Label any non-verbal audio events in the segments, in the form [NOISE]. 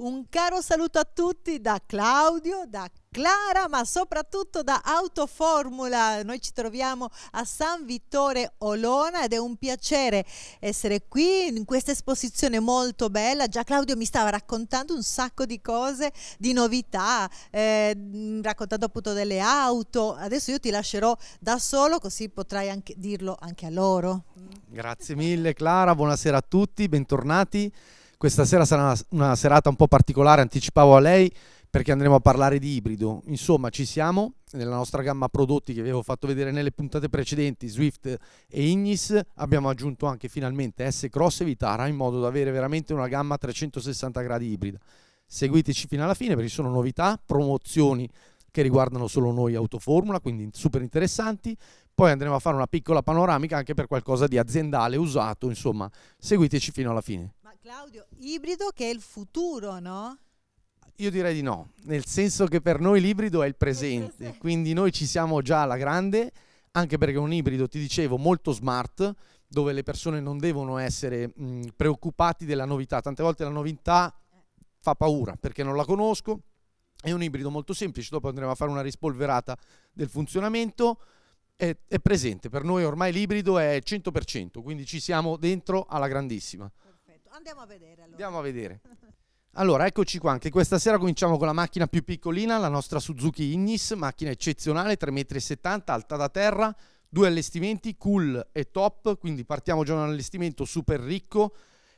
Un caro saluto a tutti da Claudio, da Clara, ma soprattutto da Autoformula. Noi ci troviamo a San Vittore Olona ed è un piacere essere qui in questa esposizione molto bella. Già Claudio mi stava raccontando un sacco di cose, di novità, eh, raccontando appunto delle auto. Adesso io ti lascerò da solo così potrai anche dirlo anche a loro. Grazie mille Clara, buonasera a tutti, bentornati. Questa sera sarà una, una serata un po' particolare, anticipavo a lei perché andremo a parlare di ibrido. Insomma, ci siamo nella nostra gamma prodotti che vi avevo fatto vedere nelle puntate precedenti, Swift e Ignis, abbiamo aggiunto anche finalmente S Cross e Vitara in modo da avere veramente una gamma 360 gradi ibrida. Seguiteci fino alla fine perché ci sono novità, promozioni che riguardano solo noi Autoformula, quindi super interessanti. Poi andremo a fare una piccola panoramica anche per qualcosa di aziendale usato, insomma, seguiteci fino alla fine. Claudio, ibrido che è il futuro, no? Io direi di no, nel senso che per noi l'ibrido è il presente, quindi noi ci siamo già alla grande, anche perché è un ibrido, ti dicevo, molto smart, dove le persone non devono essere mh, preoccupati della novità, tante volte la novità fa paura perché non la conosco, è un ibrido molto semplice, dopo andremo a fare una rispolverata del funzionamento, è, è presente, per noi ormai l'ibrido è 100%, quindi ci siamo dentro alla grandissima. Esatto, andiamo a vedere allora. Andiamo a vedere. [LAUGHS] Allora, eccoci qua, anche questa sera cominciamo con la macchina più piccolina, la nostra Suzuki Ignis, macchina eccezionale, 3,70 m, alta da terra, due allestimenti, cool e top, quindi partiamo già da un allestimento super ricco,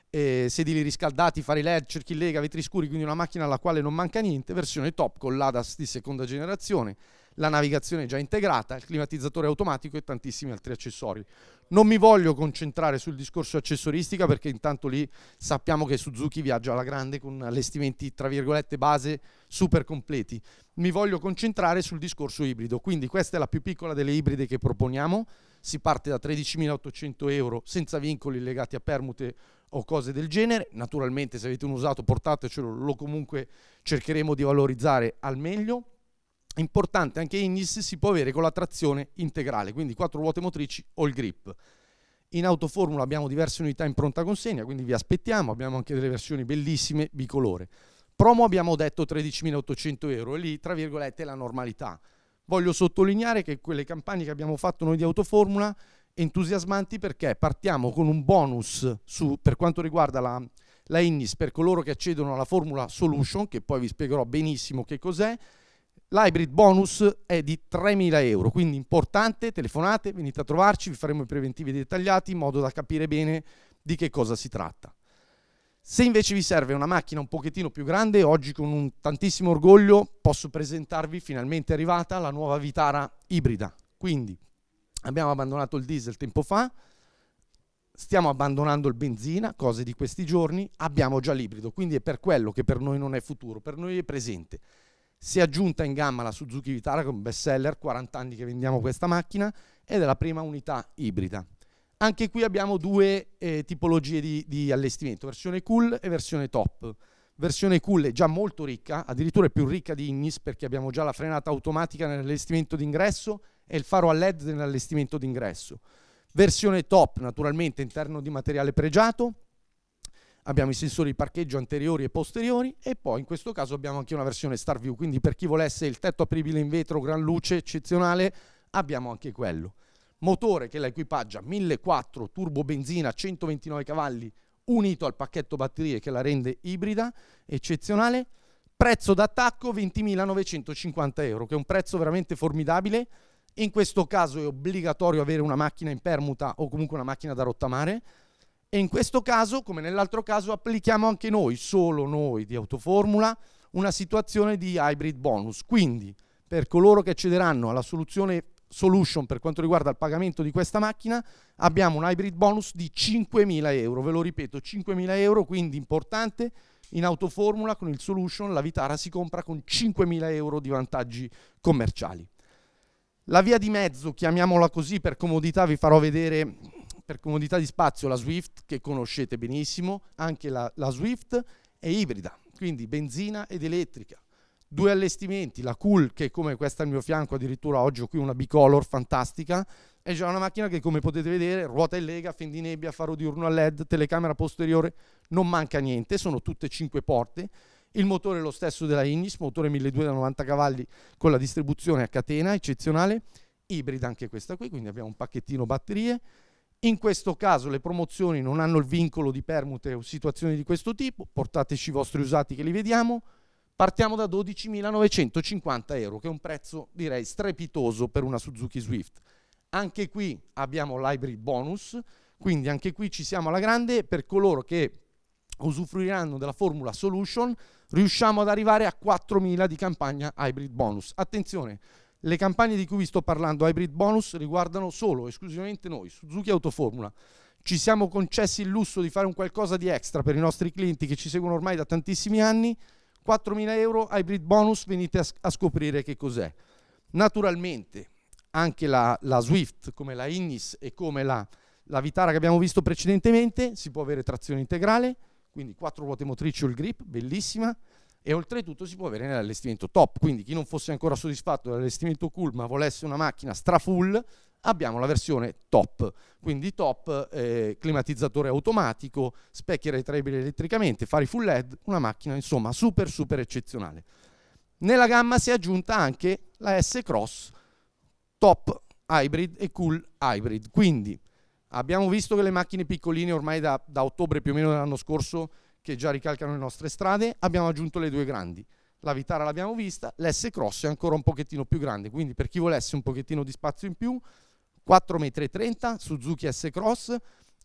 eh, sedili riscaldati, fari LED, cerchi lega, vetri scuri, quindi una macchina alla quale non manca niente, versione top con l'ADAS di seconda generazione, la navigazione già integrata, il climatizzatore automatico e tantissimi altri accessori. Non mi voglio concentrare sul discorso accessoristica perché intanto lì sappiamo che Suzuki viaggia alla grande con allestimenti tra virgolette base super completi. Mi voglio concentrare sul discorso ibrido, quindi questa è la più piccola delle ibride che proponiamo, si parte da 13.800 euro senza vincoli legati a permute o cose del genere. Naturalmente se avete un usato portatecelo, lo comunque cercheremo di valorizzare al meglio importante anche Ignis si può avere con la trazione integrale, quindi quattro ruote motrici o il grip. In Autoformula abbiamo diverse unità in pronta consegna, quindi vi aspettiamo, abbiamo anche delle versioni bellissime bicolore. Promo abbiamo detto 13.800 euro e lì, tra virgolette, è la normalità. Voglio sottolineare che quelle campagne che abbiamo fatto noi di Autoformula entusiasmanti perché partiamo con un bonus su, per quanto riguarda la, la Innis per coloro che accedono alla Formula Solution, che poi vi spiegherò benissimo che cos'è, L'hybrid bonus è di 3.000 euro, quindi importante, telefonate, venite a trovarci, vi faremo i preventivi dettagliati in modo da capire bene di che cosa si tratta. Se invece vi serve una macchina un pochettino più grande, oggi con un tantissimo orgoglio posso presentarvi finalmente arrivata la nuova Vitara ibrida. Quindi abbiamo abbandonato il diesel tempo fa, stiamo abbandonando il benzina, cose di questi giorni, abbiamo già l'ibrido, quindi è per quello che per noi non è futuro, per noi è presente. Si è aggiunta in gamma la Suzuki Vitara con best seller, 40 anni che vendiamo questa macchina, ed è la prima unità ibrida. Anche qui abbiamo due eh, tipologie di, di, allestimento, versione cool e versione top. Versione cool è già molto ricca, addirittura è più ricca di Ignis perché abbiamo già la frenata automatica nell'allestimento d'ingresso e il faro a LED nell'allestimento d'ingresso. Versione top, naturalmente interno di materiale pregiato, abbiamo i sensori parcheggio anteriori e posteriori e poi in questo caso abbiamo anche una versione Star View, quindi per chi volesse il tetto apribile in vetro, gran luce, eccezionale, abbiamo anche quello. Motore che la equipaggia 1.4 turbo benzina 129 cavalli unito al pacchetto batterie che la rende ibrida, eccezionale. Prezzo d'attacco 20.950 euro, che è un prezzo veramente formidabile. In questo caso è obbligatorio avere una macchina in permuta o comunque una macchina da rottamare e in questo caso, come nell'altro caso, applichiamo anche noi, solo noi di Autoformula, una situazione di hybrid bonus. Quindi, per coloro che accederanno alla soluzione solution per quanto riguarda il pagamento di questa macchina, abbiamo un hybrid bonus di 5.000 euro. Ve lo ripeto, 5.000 euro, quindi importante. In Autoformula con il solution la Vitara si compra con 5.000 euro di vantaggi commerciali. La via di mezzo, chiamiamola così per comodità, vi farò vedere per comodità di spazio la Swift che conoscete benissimo, anche la, la Swift è ibrida, quindi benzina ed elettrica. Due allestimenti, la Cool che è come questa al mio fianco addirittura oggi ho qui una bicolor fantastica, è già una macchina che come potete vedere ruota in lega, fendi nebbia, faro diurno a led, telecamera posteriore, non manca niente, sono tutte cinque porte. Il motore è lo stesso della Ignis, motore 1290 cavalli con la distribuzione a catena, eccezionale, ibrida anche questa qui, quindi abbiamo un pacchettino batterie. In questo caso le promozioni non hanno il vincolo di permute o situazioni di questo tipo, portateci i vostri usati che li vediamo, partiamo da 12.950 euro, che è un prezzo direi strepitoso per una Suzuki Swift. Anche qui abbiamo l'hybrid bonus, quindi anche qui ci siamo alla grande per coloro che usufruiranno della formula solution riusciamo ad arrivare a 4.000 di campagna hybrid bonus. Attenzione, le campagne di cui vi sto parlando, Hybrid Bonus, riguardano solo, esclusivamente noi, Suzuki Autoformula. Ci siamo concessi il lusso di fare un qualcosa di extra per i nostri clienti che ci seguono ormai da tantissimi anni. 4.000 euro Hybrid Bonus, venite a, a scoprire che cos'è. Naturalmente anche la, la, Swift, come la Innis e come la, la Vitara che abbiamo visto precedentemente, si può avere trazione integrale, quindi quattro ruote motrici o il grip, bellissima, e oltretutto si può avere nell'allestimento top, quindi chi non fosse ancora soddisfatto dell'allestimento cool ma volesse una macchina stra full, abbiamo la versione top, quindi top, eh, climatizzatore automatico, specchi retraibili elettricamente, fari full LED, una macchina insomma super super eccezionale. Nella gamma si è aggiunta anche la S-Cross top hybrid e cool hybrid, quindi abbiamo visto che le macchine piccoline ormai da, da ottobre più o meno dell'anno scorso che già ricalcano le nostre strade, abbiamo aggiunto le due grandi. La Vitara l'abbiamo vista, l'S Cross è ancora un pochettino più grande, quindi per chi volesse un pochettino di spazio in più, 4,30 m, Suzuki S Cross,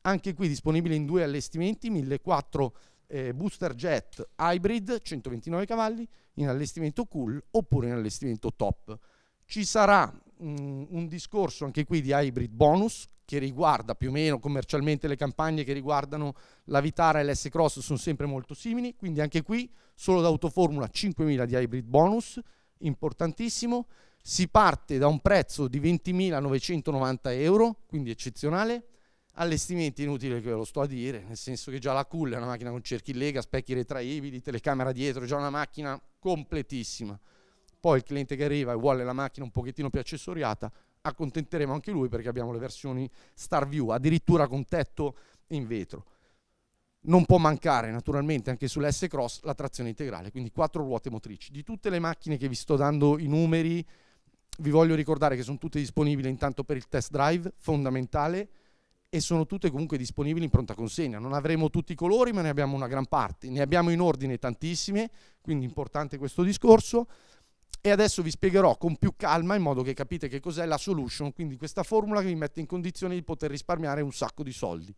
anche qui disponibile in due allestimenti, 1400 eh, Booster Jet Hybrid, 129 cavalli, in allestimento cool oppure in allestimento top. Ci sarà mh, un discorso anche qui di hybrid bonus che riguarda più o meno commercialmente le campagne che riguardano la Vitara e l'S Cross sono sempre molto simili, quindi anche qui solo da Autoformula 5.000 di hybrid bonus, importantissimo, si parte da un prezzo di 20.990 euro, quindi eccezionale, allestimenti inutili che ve lo sto a dire, nel senso che già la Cool è una macchina con cerchi in lega, specchi retraibili, telecamera dietro, già una macchina completissima poi il cliente che arriva e vuole la macchina un pochettino più accessoriata, accontenteremo anche lui perché abbiamo le versioni Star View, addirittura con tetto in vetro. Non può mancare naturalmente anche sull'S Cross la trazione integrale, quindi quattro ruote motrici. Di tutte le macchine che vi sto dando i numeri, vi voglio ricordare che sono tutte disponibili intanto per il test drive, fondamentale, e sono tutte comunque disponibili in pronta consegna. Non avremo tutti i colori, ma ne abbiamo una gran parte. Ne abbiamo in ordine tantissime, quindi importante questo discorso e adesso vi spiegherò con più calma in modo che capite che cos'è la solution, quindi questa formula che vi mette in condizione di poter risparmiare un sacco di soldi.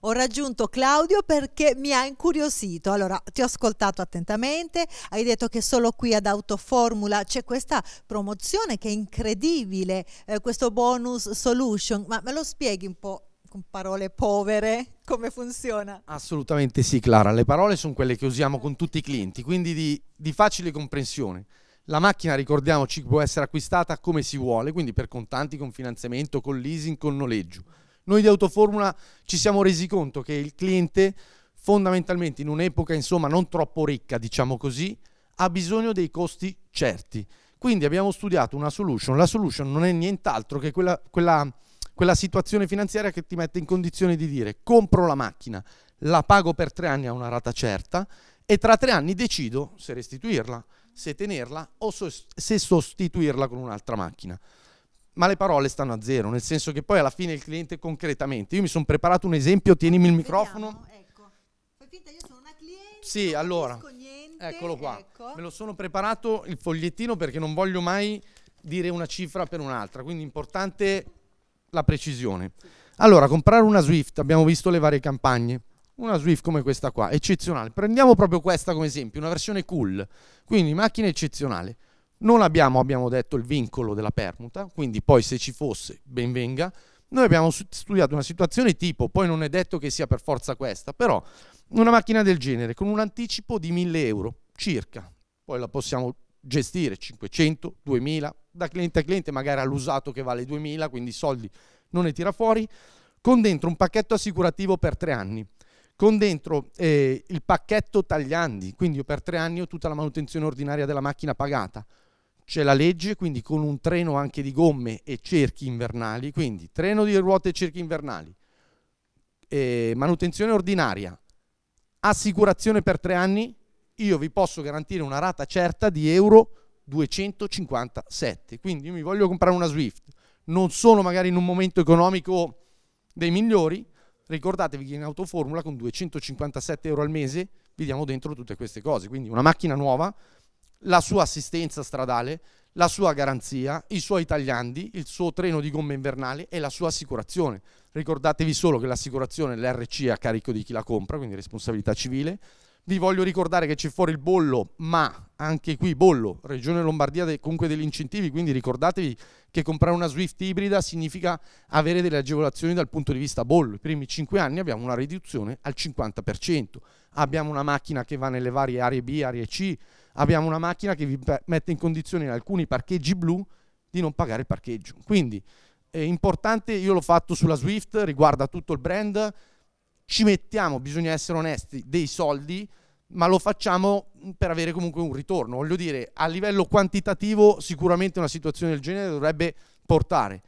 Ho raggiunto Claudio perché mi ha incuriosito. Allora, ti ho ascoltato attentamente, hai detto che solo qui ad Autoformula c'è questa promozione che è incredibile, eh, questo bonus solution, ma me lo spieghi un po' con parole povere come funziona? Assolutamente sì, Clara, le parole sono quelle che usiamo con tutti i clienti, quindi di, di facile comprensione. La macchina, ricordiamoci, può essere acquistata come si vuole, quindi per contanti, con finanziamento, con leasing, con noleggio. Noi di Autoformula ci siamo resi conto che il cliente fondamentalmente in un'epoca insomma non troppo ricca, diciamo così, ha bisogno dei costi certi. Quindi abbiamo studiato una solution. La solution non è nient'altro che quella, quella, quella situazione finanziaria che ti mette in condizione di dire compro la macchina, la pago per tre anni a una rata certa e tra tre anni decido se restituirla, se tenerla o se sostituirla con un'altra macchina. Ma le parole stanno a zero, nel senso che poi alla fine il cliente concretamente, io mi sono preparato un esempio, tienimi il microfono. ecco. Fai finta, io sono una cliente. Sì, allora. Niente, eccolo qua. Ecco. Me lo sono preparato il fogliettino perché non voglio mai dire una cifra per un'altra, quindi importante la precisione. Allora, comprare una Swift, abbiamo visto le varie campagne una Swift come questa qua, eccezionale. Prendiamo proprio questa come esempio, una versione cool, quindi macchina eccezionale. Non abbiamo, abbiamo detto, il vincolo della permuta, quindi poi se ci fosse, ben venga. Noi abbiamo studiato una situazione tipo, poi non è detto che sia per forza questa, però una macchina del genere con un anticipo di 1000 euro circa, poi la possiamo gestire 500, 2000, da cliente a cliente magari all'usato che vale 2000, quindi soldi non ne tira fuori, con dentro un pacchetto assicurativo per tre anni con dentro eh, il pacchetto tagliandi, quindi io per tre anni ho tutta la manutenzione ordinaria della macchina pagata. C'è la legge, quindi con un treno anche di gomme e cerchi invernali, quindi treno di ruote e cerchi invernali, eh, manutenzione ordinaria, assicurazione per tre anni, io vi posso garantire una rata certa di euro 257. Quindi io mi voglio comprare una Swift, non sono magari in un momento economico dei migliori, Ricordatevi che in autoformula con 257 euro al mese vi diamo dentro tutte queste cose, quindi una macchina nuova, la sua assistenza stradale, la sua garanzia, i suoi tagliandi, il suo treno di gomma invernale e la sua assicurazione. Ricordatevi solo che l'assicurazione, l'RC è a carico di chi la compra, quindi responsabilità civile, vi voglio ricordare che c'è fuori il bollo, ma anche qui bollo, Regione Lombardia comunque degli incentivi, quindi ricordatevi che comprare una Swift ibrida significa avere delle agevolazioni dal punto di vista bollo. I primi 5 anni abbiamo una riduzione al 50%, abbiamo una macchina che va nelle varie aree B, aree C, abbiamo una macchina che vi mette in condizione in alcuni parcheggi blu di non pagare il parcheggio. Quindi è importante, io l'ho fatto sulla Swift, riguarda tutto il brand, ci mettiamo, bisogna essere onesti, dei soldi, ma lo facciamo per avere comunque un ritorno. Voglio dire, a livello quantitativo sicuramente una situazione del genere dovrebbe portare.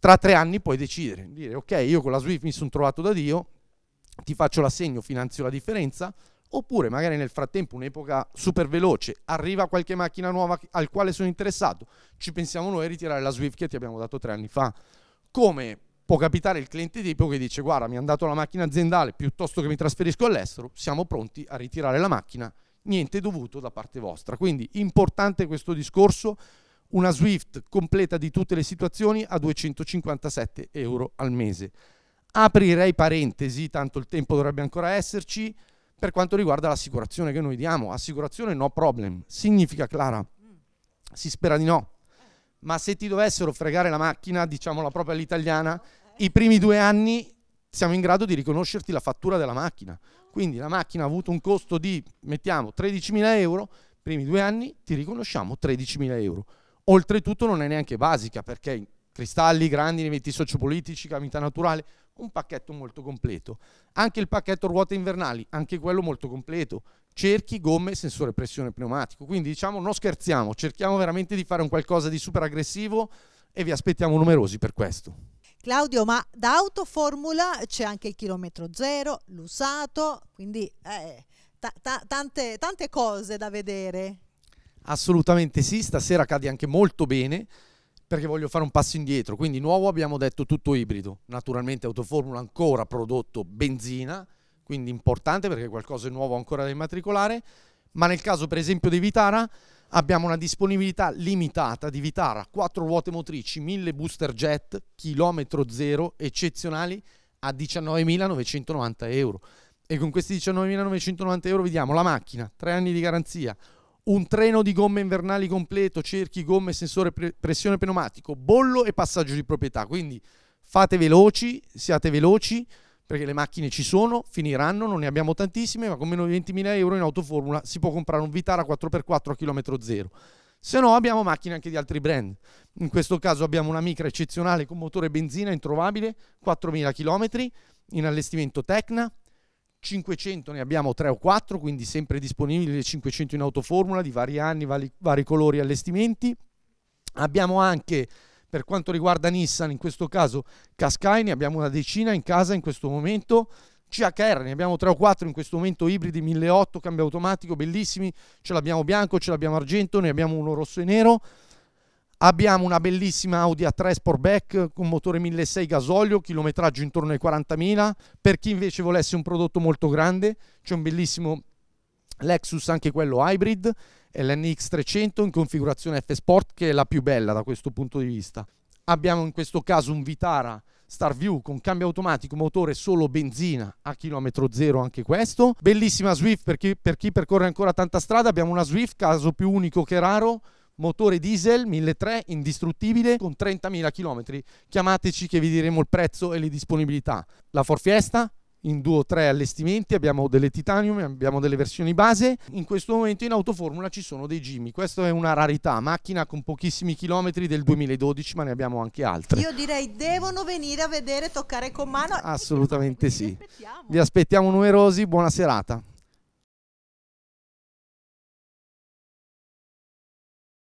Tra tre anni puoi decidere, dire ok, io con la SWIFT mi sono trovato da Dio, ti faccio l'assegno, finanzio la differenza, oppure magari nel frattempo un'epoca super veloce, arriva qualche macchina nuova al quale sono interessato, ci pensiamo noi a ritirare la SWIFT che ti abbiamo dato tre anni fa. Come può capitare il cliente tipo che dice guarda mi hanno dato la macchina aziendale piuttosto che mi trasferisco all'estero, siamo pronti a ritirare la macchina, niente dovuto da parte vostra. Quindi importante questo discorso, una SWIFT completa di tutte le situazioni a 257 euro al mese. Aprirei parentesi, tanto il tempo dovrebbe ancora esserci, per quanto riguarda l'assicurazione che noi diamo. Assicurazione no problem, significa Clara, si spera di no, ma se ti dovessero fregare la macchina, diciamola proprio all'italiana, i primi due anni siamo in grado di riconoscerti la fattura della macchina. Quindi la macchina ha avuto un costo di, mettiamo, 13.000 euro, i primi due anni ti riconosciamo 13.000 euro. Oltretutto non è neanche basica perché cristalli, grandi, eventi sociopolitici, cavità naturale, un pacchetto molto completo. Anche il pacchetto ruote invernali, anche quello molto completo. Cerchi, gomme, sensore pressione pneumatico. Quindi diciamo non scherziamo, cerchiamo veramente di fare un qualcosa di super aggressivo e vi aspettiamo numerosi per questo. Claudio, ma da autoformula c'è anche il chilometro zero, l'usato, quindi eh, ta ta tante, tante cose da vedere. Assolutamente sì, stasera cadi anche molto bene perché voglio fare un passo indietro. Quindi nuovo abbiamo detto tutto ibrido, naturalmente autoformula ancora prodotto benzina, quindi importante perché qualcosa di nuovo ancora da immatricolare, ma nel caso per esempio di Vitara Abbiamo una disponibilità limitata di Vitara, 4 ruote motrici, 1000 booster jet, chilometro zero, eccezionali a 19.990 euro. E con questi 19.990 euro vediamo la macchina, 3 anni di garanzia, un treno di gomme invernali completo, cerchi, gomme, sensore, pre- pressione pneumatico, bollo e passaggio di proprietà. Quindi fate veloci, siate veloci perché le macchine ci sono, finiranno, non ne abbiamo tantissime, ma con meno di 20.000 euro in autoformula si può comprare un Vitara 4x4 a chilometro zero. Se no abbiamo macchine anche di altri brand. In questo caso abbiamo una micra eccezionale con motore benzina introvabile, 4.000 km, in allestimento Tecna, 500 ne abbiamo 3 o 4, quindi sempre disponibili le 500 in autoformula di vari anni, vari, vari colori allestimenti. Abbiamo anche per quanto riguarda Nissan, in questo caso Cascai, ne abbiamo una decina in casa in questo momento. CHR, ne abbiamo tre o quattro in questo momento ibridi 1008, cambio automatico, bellissimi. Ce l'abbiamo bianco, ce l'abbiamo argento, ne abbiamo uno rosso e nero. Abbiamo una bellissima Audi A3 Sportback con motore 1.6 gasolio, chilometraggio intorno ai 40.000. Per chi invece volesse un prodotto molto grande, c'è un bellissimo Lexus, anche quello hybrid l'NX300 in configurazione F-Sport che è la più bella da questo punto di vista. Abbiamo in questo caso un Vitara Starview con cambio automatico, motore solo benzina a chilometro zero anche questo. Bellissima Swift per chi, per chi percorre ancora tanta strada, abbiamo una Swift, caso più unico che raro, motore diesel 1.3 indistruttibile con 30.000 km. Chiamateci che vi diremo il prezzo e le disponibilità. La Ford Fiesta in due o tre allestimenti, abbiamo delle titanium, abbiamo delle versioni base. In questo momento in autoformula ci sono dei Jimmy. Questa è una rarità, macchina con pochissimi chilometri del 2012, ma ne abbiamo anche altre. Io direi devono venire a vedere, toccare con mano. Assolutamente sì. Vi aspettiamo numerosi, buona serata.